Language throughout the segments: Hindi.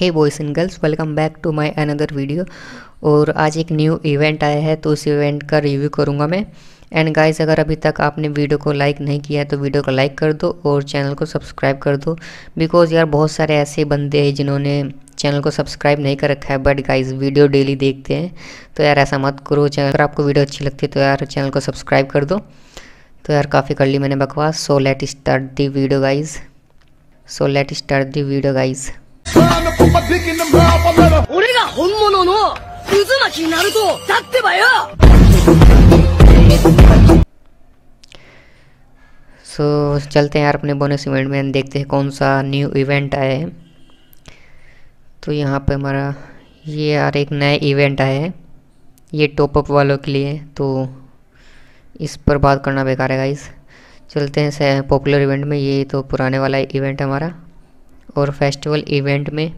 Hey boys and girls welcome back to my another video और आज एक न्यू इवेंट आया है तो उस इवेंट का रिव्यू करूंगा मैं एंड गाइस अगर अभी तक आपने वीडियो को लाइक नहीं किया है तो वीडियो को लाइक कर दो और चैनल को सब्सक्राइब कर दो बिकॉज़ यार बहुत सारे ऐसे बंदे हैं जिन्होंने चैनल को सब्सक्राइब नहीं कर रखा है बट गाइज़ वीडियो डेली देखते हैं तो यार ऐसा मत करो चैनल अगर आपको वीडियो अच्छी लगती है तो यार चैनल को सब्सक्राइब कर दो तो यार काफ़ी कर ली मैंने बकवास so let start the video guys so let start the video guys so so, चलते हैं यार अपने बोनस इवेंट में देखते हैं कौन सा न्यू इवेंट आया है तो यहाँ पे हमारा ये यार एक नया इवेंट आया है ये टॉपअप वालों के लिए तो इस पर बात करना बेकार है गाइस चलते हैं पॉपुलर इवेंट में ये तो पुराने वाला इवेंट है हमारा और फेस्टिवल इवेंट में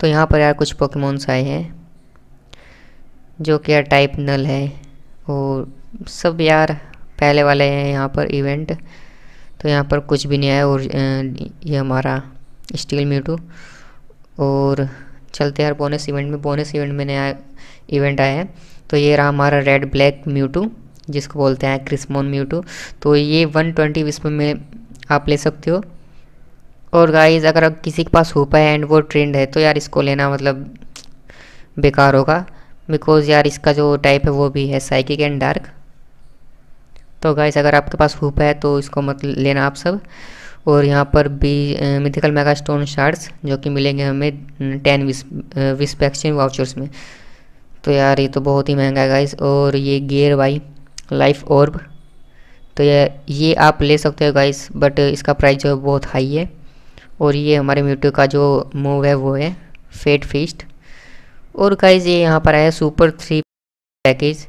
तो यहाँ पर यार कुछ पोकेमोन्स आए हैं जो कि यार टाइप नल है और सब यार पहले वाले हैं यहाँ पर इवेंट तो यहाँ पर कुछ भी नहीं आया और ये हमारा स्टील म्यूटू और चलते यार बोनस इवेंट में बोनस इवेंट में नया इवेंट आया है तो ये रहा हमारा रेड ब्लैक म्यूटू जिसको बोलते हैं क्रिसमोन म्यूटू तो ये 120 ट्वेंटी विस्प में आप ले सकते हो और गाइज अगर अब किसी के पास हो है एंड वो ट्रेंड है तो यार इसको लेना मतलब बेकार होगा बिकॉज़ यार इसका जो टाइप है वो भी है साइकिक एंड डार्क तो गाइस अगर आपके पास हुप है तो इसको मत लेना आप सब और यहाँ पर भी मिथिकल मेगा स्टोन शार्ट्स जो कि मिलेंगे हमें टेन विस विस्पेक्शन वाउचर्स में तो यार ये तो बहुत ही महंगा है गाइस और ये गेयर वाई लाइफ ऑर्ब तो ये ये आप ले सकते हो गाइस बट इसका प्राइस जो है बहुत हाई है और ये हमारे म्यूटो का जो मूव है वो है फेट फिस्ट और गाइज ये यहाँ पर आया सुपर थ्री पैकेज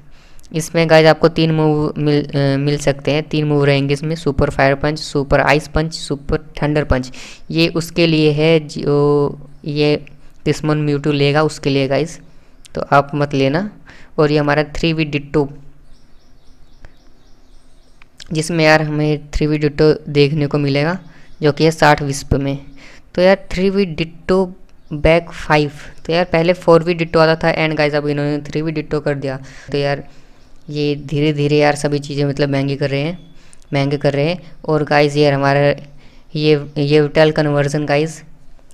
इसमें गाइज आपको तीन मूव मिल आ, मिल सकते हैं तीन मूव रहेंगे इसमें super fire punch super ice punch super thunder punch ये उसके लिए है जो ये किस्मन म्यूटू लेगा उसके लिए गाइज तो आप मत लेना और ये हमारा थ्री वी डिट्टो जिसमें यार हमें थ्री वी डिट्टो देखने को मिलेगा जो कि है साठ विस्प में तो यार three V Ditto back five तो यार पहले फोर वी डिट्टो आता था एंड गाइज अब इन्होंने थ्री वी डिट्टो कर दिया तो यार ये धीरे धीरे यार सभी चीज़ें मतलब महंगी कर रहे हैं महंगे कर रहे हैं और गाइज यार हमारा ये येवटेल कन्वर्जन गाइज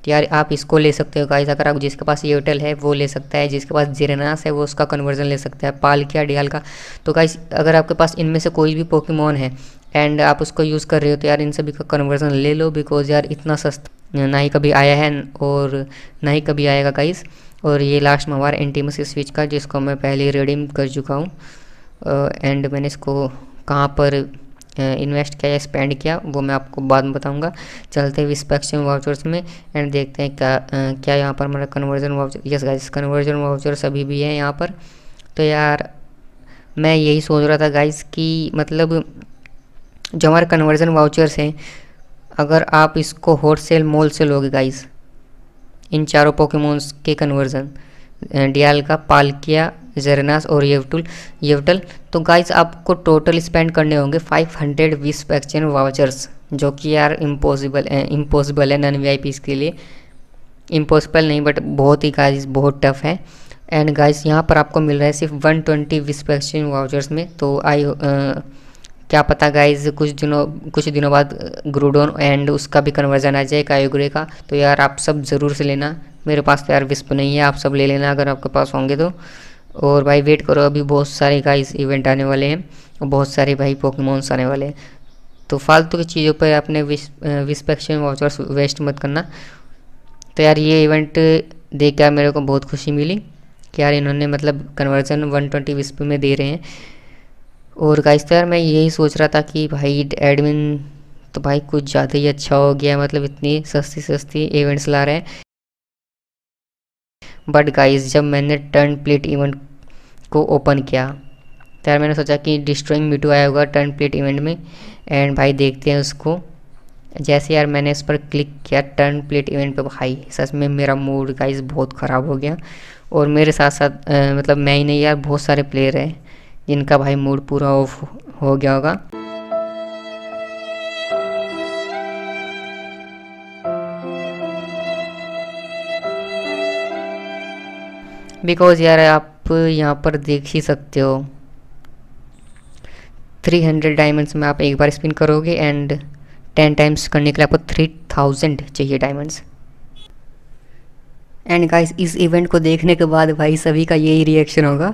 यार आप इसको ले सकते हो गाइज अगर आप जिसके पास येवटेल है वो ले सकता है जिसके पास जेरेनास है वो उसका कन्वर्जन ले सकता है पाल किया डियाल का तो गाइज अगर आपके पास इनमें से कोई भी पोकेमोन है एंड आप उसको यूज़ कर रहे हो तो यार इन सभी का कन्वर्जन ले लो बिकॉज यार इतना सस्ता ना ही कभी आया है और ना ही कभी आएगा गाइस और ये लास्ट में हमारा एंटीमसी स्विच का जिसको मैं पहले रिडीम कर चुका हूँ एंड uh, मैंने इसको कहाँ पर इन्वेस्ट uh, किया या स्पेंड किया वो मैं आपको बाद में बताऊंगा चलते हुए स्पेक्शन वाउचर्स में एंड देखते हैं क्या आ, uh, क्या यहाँ पर हमारा conversion voucher yes guys conversion vouchers अभी भी हैं यहाँ पर तो यार मैं यही सोच रहा था गाइस कि मतलब जो हमारे कन्वर्जन वाउचर्स हैं अगर आप इसको होल सेल मोल से लोगे गाइस इन चारों पोकेमोन्स के कन्वर्जन डियाल का पालकिया जेरनास और येवटुल येवटल तो गाइस आपको टोटल स्पेंड करने होंगे five hundred wisp exchange vouchers जो कि यार इम्पॉसिबल इम्पॉसिबल है नन वी के लिए इम्पॉसिबल नहीं बट बहुत ही गाइस बहुत टफ है एंड गाइस यहाँ पर आपको मिल रहा है सिर्फ 120 ट्वेंटी एक्सचेंज वाउचर्स में तो आई क्या पता गाइज कुछ दिनों कुछ दिनों बाद ग्रूडोन uh, एंड उसका भी कन्वर्जन आ जाए कायोग्रे का तो यार आप सब ज़रूर से लेना मेरे पास तो यार विस्प नहीं है आप सब ले लेना अगर आपके पास होंगे तो और भाई वेट करो अभी बहुत सारे गाइज इवेंट आने वाले हैं और बहुत सारे भाई पोकमोन्स आने वाले हैं तो फालतू की चीज़ों पर आपने विस्पेक्शन वाचर्स वेस्ट मत करना तो यार ये इवेंट देख कर मेरे को बहुत खुशी मिली कि यार इन्होंने मतलब कन्वर्जन 120 ट्वेंटी विस्प में दे रहे हैं और गाइस तो यार मैं यही सोच रहा था कि भाई एडमिन तो भाई कुछ ज़्यादा ही अच्छा हो गया मतलब इतनी सस्ती सस्ती इवेंट्स ला रहे हैं बट गाइस जब मैंने टर्न प्लेट इवेंट को ओपन किया तो यार मैंने सोचा कि डिस्ट्रॉइंग मीटू आया होगा टर्न प्लेट इवेंट में एंड भाई देखते हैं उसको जैसे यार मैंने इस पर क्लिक किया टर्न प्लेट इवेंट पे भाई सच में मेरा मूड गाइस बहुत ख़राब हो गया और मेरे साथ साथ आ, मतलब मैं ही नहीं यार बहुत सारे प्लेयर हैं जिनका भाई मूड पूरा ऑफ हो गया होगा बिकॉज यार आप यहाँ पर देख ही सकते हो 300 डायमंड्स में आप एक बार स्पिन करोगे एंड 10 टाइम्स करने के लिए आपको 3000 चाहिए डायमंड्स एंड गाइस इस इवेंट को देखने के बाद भाई सभी का यही रिएक्शन होगा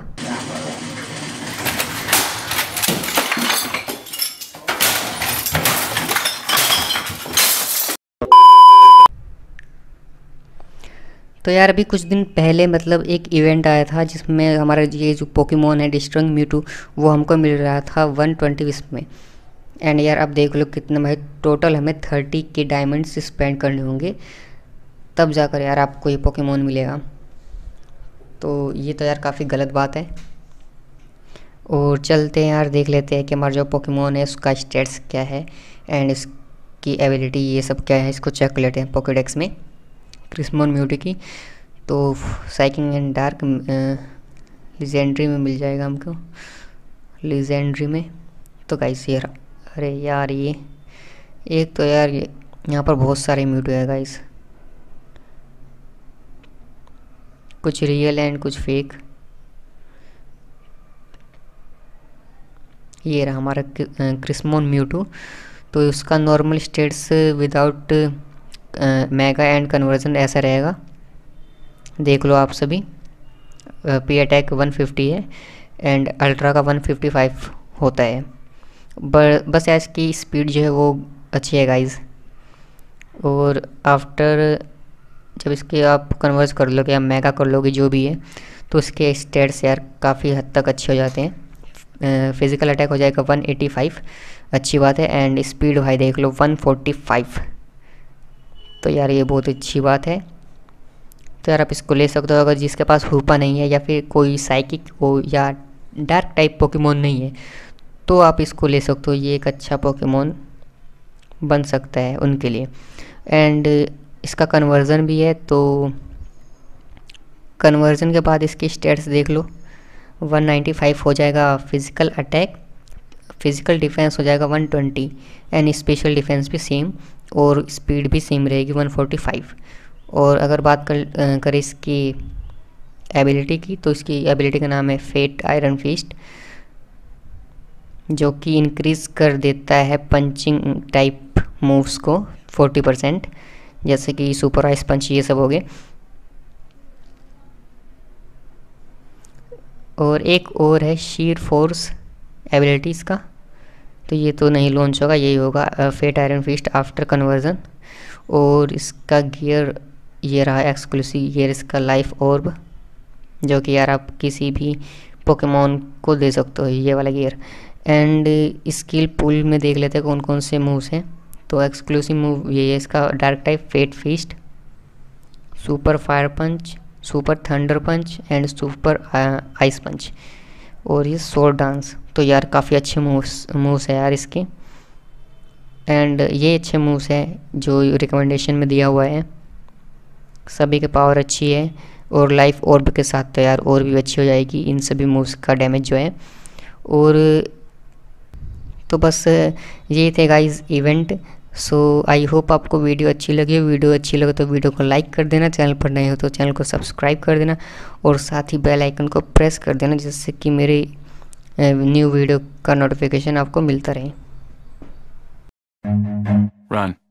तो यार अभी कुछ दिन पहले मतलब एक इवेंट आया था जिसमें हमारा ये जो पोकेमोन है डिस्ट्रंग म्यूटू वो हमको मिल रहा था वन ट्वेंटी विस्प में एंड यार अब देख लो कितना भाई टोटल हमें थर्टी के डायमंड्स स्पेंड करने होंगे तब जाकर यार आपको ये पोकेमोन मिलेगा तो ये तो यार काफ़ी गलत बात है और चलते हैं यार देख लेते हैं कि हमारा जो पोकेमोन है उसका स्टेट्स क्या है एंड इसकी एबिलिटी ये सब क्या है इसको चेक कर लेते हैं पोकेडेक्स में क्रिसमोन म्यूटी की तो साइकिंग एंड डार्क लिजेंड्री में मिल जाएगा हमको लिजेंड्री में तो गाइस ये अरे यार ये एक तो यार ये यहाँ पर बहुत सारे म्यूटी है गाइस कुछ रियल एंड कुछ फेक ये रहा हमारा क्रिसमोन म्यूटू तो उसका normal stats without mega and conversion ऐसा रहेगा देख लो आप सभी पी अटैक 150 है एंड अल्ट्रा का 155 होता है बर, बस ऐस की स्पीड जो है वो अच्छी है गाइज और आफ्टर जब इसके आप कन्वर्स कर लोगे या मेगा कर लोगे जो भी है तो उसके स्टेट्स यार काफ़ी हद तक अच्छे हो जाते हैं फिज़िकल अटैक हो जाएगा 185 अच्छी बात है एंड स्पीड भाई देख लो 145 तो यार ये बहुत अच्छी बात है तो यार आप इसको ले सकते हो अगर जिसके पास हुपा नहीं है या फिर कोई साइकिक हो या डार्क टाइप पोकेमोन नहीं है तो आप इसको ले सकते हो ये एक अच्छा पोकेमोन बन सकता है उनके लिए एंड इसका कन्वर्ज़न भी है तो कन्वर्ज़न के बाद इसकी स्टेट्स देख लो 195 हो जाएगा फिज़िकल अटैक फिज़िकल डिफेंस हो जाएगा 120 एंड स्पेशल डिफेंस भी सेम और स्पीड भी सेम रहेगी 145 और अगर बात कर करें इसकी एबिलिटी की तो इसकी एबिलिटी का नाम है फेट आयरन फिस्ट जो कि इंक्रीज़ कर देता है पंचिंग टाइप मूव्स को 40 परसेंट जैसे कि सुपर आइस पंच ये सब हो गए और एक और है शीर फोर्स एबिलिटी इसका तो ये तो नहीं लॉन्च होगा यही होगा fate iron fist after conversion और इसका गियर ये रहा एक्सक्लूसिव गियर इसका लाइफ ऑर्ब जो कि यार आप किसी भी पोकेमोन को दे सकते हो ये वाला गियर एंड स्किल पुल में देख लेते हैं कौन कौन से मूव्स हैं तो एक्सक्लूसिव मूव ये है इसका dark type fate fist super fire punch super thunder punch and super ice punch और ये सोर डांस तो यार काफ़ी अच्छे मूव्स मूव्स है यार इसके एंड ये अच्छे मूव्स है जो रिकमेंडेशन में दिया हुआ है सभी के पावर अच्छी है और लाइफ ऑर्ब के साथ तो यार और भी अच्छी हो जाएगी इन सभी मूव्स का डैमेज जो है और तो बस ये थे guys event so I hope आपको वीडियो अच्छी लगी वीडियो अच्छी लगे तो वीडियो को लाइक कर देना चैनल पर नहीं हो तो चैनल को सब्सक्राइब कर देना और साथ ही बेल आइकन को प्रेस कर देना जिससे कि मेरे न्यू वीडियो का नोटिफिकेशन आपको मिलता रहे Run.